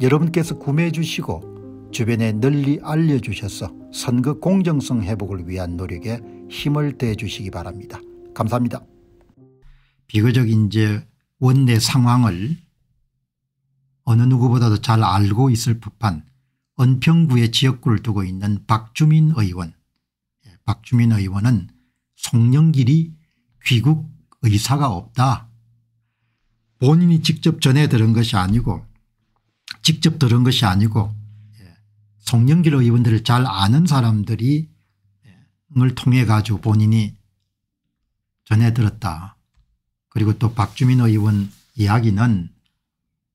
여러분께서 구매해 주시고 주변에 널리 알려주셔서 선거 공정성 회복을 위한 노력에 힘을 대 주시기 바랍니다. 감사합니다. 비교적 이제 원내 상황을 어느 누구보다도 잘 알고 있을 법한 은평구의 지역구를 두고 있는 박주민 의원. 예, 박주민 의원은 송영길이 귀국 의사가 없다. 본인이 직접 전해 들은 것이 아니고 직접 들은 것이 아니고 송영길 예, 의원들을 잘 아는 사람들이 을 통해 가지고 본인이 전해 들었다. 그리고 또 박주민 의원 이야기는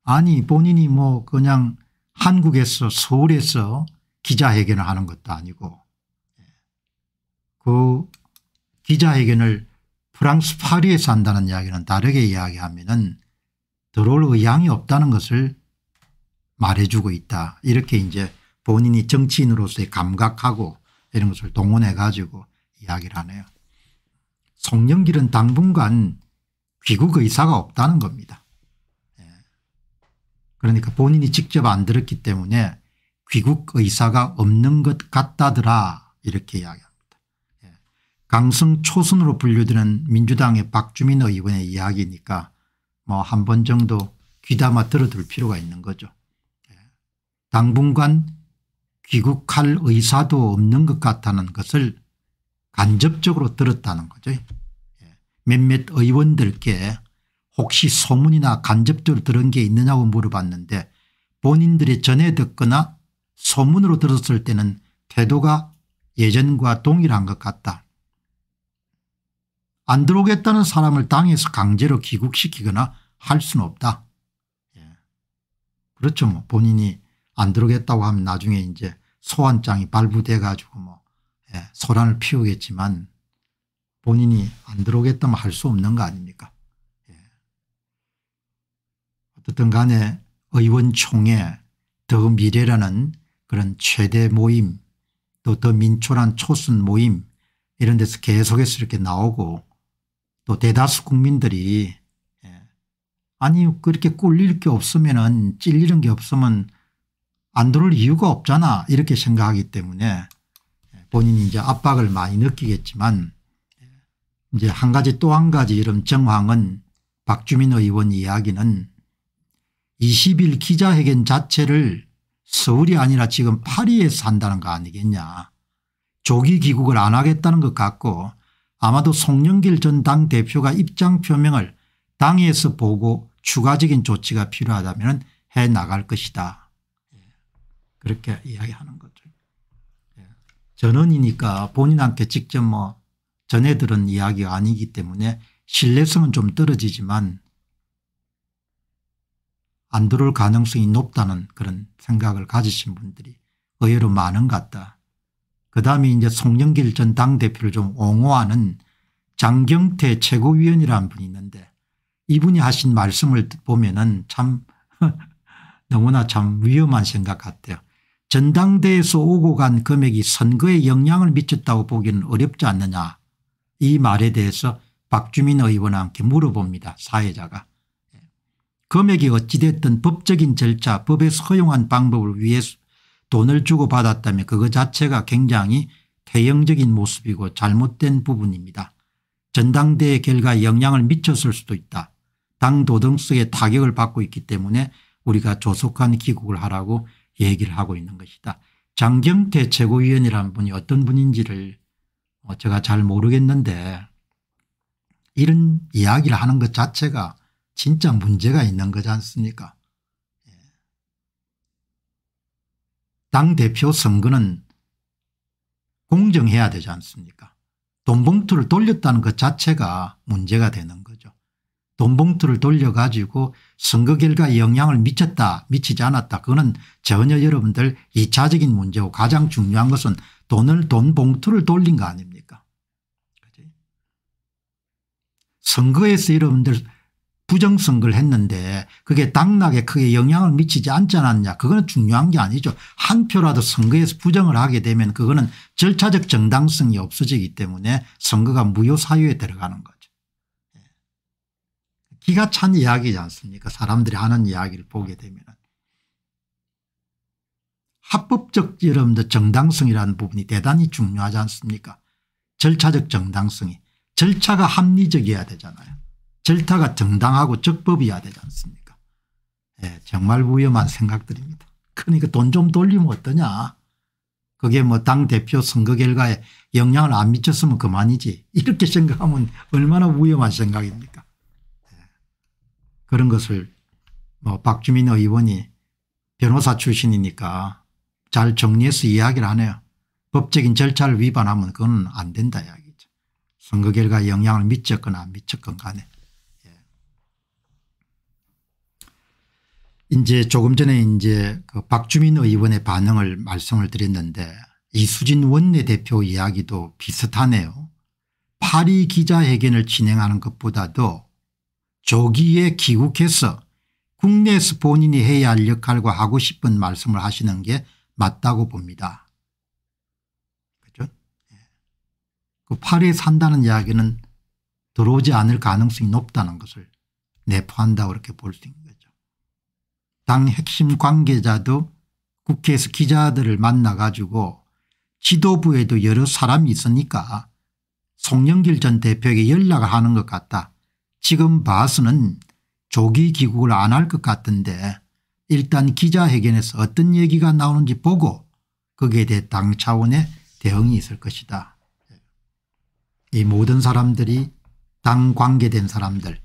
아니 본인이 뭐 그냥 한국에서 서울에서 기자회견을 하는 것도 아니고 예, 그 기자회견을 프랑스 파리에서 한다는 이야기는 다르게 이야기하면 은 들어올 의향이 없다는 것을 말해주고 있다. 이렇게 이제 본인이 정치인으로서의 감각하고 이런 것을 동원해 가지고 이야기를 하네요. 송영길은 당분간 귀국 의사가 없다는 겁니다. 예. 그러니까 본인이 직접 안 들었기 때문에 귀국 의사가 없는 것 같다더라 이렇게 이야기합니다. 예. 강성 초선으로 분류되는 민주당의 박주민 의원의 이야기니까 뭐 한 번 정도 귀담아 들어둘 필요가 있는 거죠. 당분간 귀국할 의사도 없는 것 같다는 것을 간접적으로 들었다는 거죠. 예. 몇몇 의원들께 혹시 소문이나 간접적으로 들은 게 있느냐고 물어봤는데 본인들이 전에 듣거나 소문으로 들었을 때는 태도가 예전과 동일한 것 같다. 안 들어오겠다는 사람을 당에서 강제로 귀국시키거나 할 수는 없다. 예. 그렇죠. 뭐 본인이 안 들어겠다고 오 하면 나중에 이제 소환장이 발부돼 가지고 뭐 예, 소란을 피우겠지만 본인이 안 들어오겠다면 할 수 없는 거 아닙니까? 예. 어떻든 간에 의원총회 더 미래라는 그런 최대 모임 또 더 민초란 초순 모임 이런 데서 계속해서 이렇게 나오고 또 대다수 국민들이 예. 아니 그렇게 꿀릴 게 없으면 은 찔리는 게 없으면 안 들어올 이유가 없잖아 이렇게 생각하기 때문에 본인이 이제 압박을 많이 느끼겠지만 이제 한 가지 또 한 가지 이런 정황은 박주민 의원 이야기는 20일 기자회견 자체를 서울이 아니라 지금 파리에서 한다는 거 아니겠냐. 조기 귀국을 안 하겠다는 것 같고 아마도 송영길 전 당대표가 입장 표명을 당에서 보고 추가적인 조치가 필요하다면 해 나갈 것이다. 그렇게 이야기하는 거죠. 예. 전원이니까 본인한테 직접 뭐 전해 들은 이야기가 아니기 때문에 신뢰성은 좀 떨어지지만 안 들어올 가능성이 높다는 그런 생각을 가지신 분들이 의외로 많은 것 같다. 그 다음에 이제 송영길 전 당대표를 좀 옹호하는 장경태 최고위원이라는 분이 있는데 이분이 하신 말씀을 보면 은참 너무나 참 위험한 생각 같아요. 전당대에서 오고 간 금액이 선거에 영향을 미쳤다고 보기는 어렵지 않느냐 이 말에 대해서 박주민 의원과 함 물어봅니다. 사회자가. 예. 금액이 어찌됐든 법적인 절차 법에 허용한 방법을 위해 돈을 주고 받았다면 그거 자체가 굉장히 태형적인 모습이고 잘못된 부분입니다. 전당대회 결과에 영향을 미쳤을 수도 있다. 당 도덕성에 타격을 받고 있기 때문에 우리가 조속한 기국을 하라고 얘기를 하고 있는 것이다. 장경태 최고위원이라는 분이 어떤 분인지를 어, 제가 잘 모르겠는데 이런 이야기를 하는 것 자체가 진짜 문제가 있는 거지 않습니까 예. 당대표 선거는 공정해야 되지 않습니까 돈 봉투를 돌렸다는 것 자체가 문제가 되는 거죠. 돈 봉투를 돌려가지고 선거 결과에 영향을 미쳤다 미치지 않았다 그거는 전혀 여러분들 2차적인 문제고 가장 중요한 것은 돈을 돈 봉투를 돌린 거 아닙니까 그치? 선거에서 여러분들 부정선거를 했는데 그게 당락에 크게 영향을 미치지 않지 않았냐 그거는 중요한 게 아니죠. 한 표라도 선거에서 부정을 하게 되면 그거는 절차적 정당성이 없어지기 때문에 선거가 무효사유에 들어가는 거 기가 찬 이야기지 않습니까 사람들이 하는 이야기를 보게 되면 합법적 여러분들 정당성이라는 부분이 대단히 중요하지 않습니까 절차적 정당성이 절차가 합리적이어야 되잖아요 절차가 정당하고 적법이어야 되지 않습니까 예, 정말 위험한 생각들입니다 그러니까 돈 좀 돌리면 어떠냐 그게 뭐 당대표 선거 결과에 영향을 안 미쳤으면 그만이지 이렇게 생각하면 얼마나 위험한 생각입니까 그런 것을 뭐 박주민 의원이 변호사 출신이니까 잘 정리해서 이야기를 하네요. 법적인 절차를 위반하면 그건 안 된다 이야기죠. 선거 결과에 영향을 미쳤거나 안 미쳤건 간에. 예. 이제 조금 전에 이제 그 박주민 의원의 반응을 말씀을 드렸는데 이수진 원내대표 이야기도 비슷하네요. 파리 기자회견을 진행하는 것보다도 조기에 귀국해서 국내에서 본인이 해야 할 역할과 하고 싶은 말씀을 하시는 게 맞다고 봅니다. 그죠? 예. 그 파리에 산다는 이야기는 들어오지 않을 가능성이 높다는 것을 내포한다고 이렇게 볼 수 있는 거죠. 당 핵심 관계자도 국회에서 기자들을 만나 가지고 지도부에도 여러 사람이 있으니까 송영길 전 대표에게 연락을 하는 것 같다. 지금 바스는 조기 귀국을 안 할 것 같은데 일단 기자회견에서 어떤 얘기가 나오는지 보고 거기에 대해 당 차원의 대응이 있을 것이다. 이 모든 사람들이 당 관계된 사람들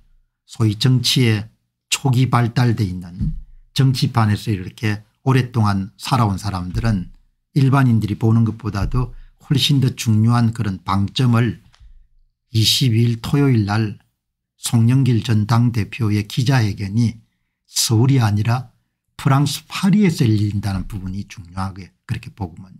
소위 정치에 초기 발달돼 있는 정치판에서 이렇게 오랫동안 살아온 사람들은 일반인들이 보는 것보다도 훨씬 더 중요한 그런 방점을 22일 토요일 날 송영길 전 당대표의 기자회견이 서울이 아니라 프랑스 파리에서 열린다는 부분이 중요하게 그렇게 보고만요.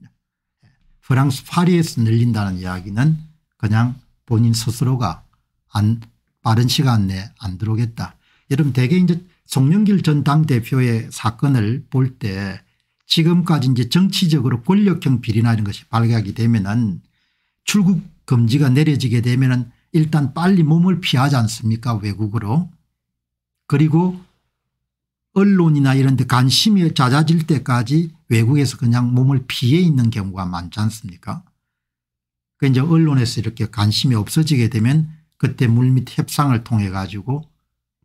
예. 프랑스 파리에서 열린다는 이야기는 그냥 본인 스스로가 안 빠른 시간 내에 안 들어오겠다. 여러분 대개 이제 송영길 전 당대표의 사건을 볼 때 지금까지 이제 정치적으로 권력형 비리나 이런 것이 발각이 되면은 출국 금지가 내려지게 되면은 일단 빨리 몸을 피하지 않습니까 외국으로. 그리고 언론이나 이런 데 관심이 잦아질 때까지 외국에서 그냥 몸을 피해 있는 경우가 많지 않습니까 그 이제 언론에서 이렇게 관심이 없어지게 되면 그때 물밑 협상을 통해 가지고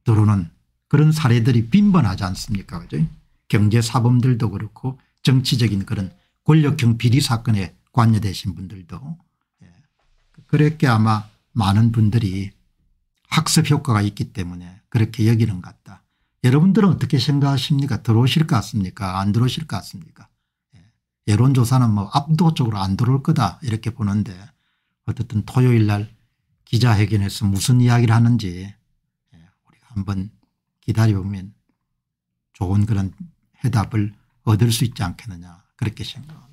들어오는 그런 사례들이 빈번하지 않습니까 그죠 경제사범들도 그렇고 정치적인 그런 권력형 비리 사건에 관여되신 분들도 예. 그렇게 아마 많은 분들이 학습 효과가 있기 때문에 그렇게 여기는 것 같다. 여러분들은 어떻게 생각하십니까? 들어오실 것 같습니까? 안 들어오실 것 같습니까? 예. 여론조사는 뭐 압도적으로 안 들어올 거다 이렇게 보는데 어쨌든 토요일 날 기자회견에서 무슨 이야기를 하는지 예, 우리가 한번 기다려보면 좋은 그런 해답을 얻을 수 있지 않겠느냐 그렇게 생각합니다.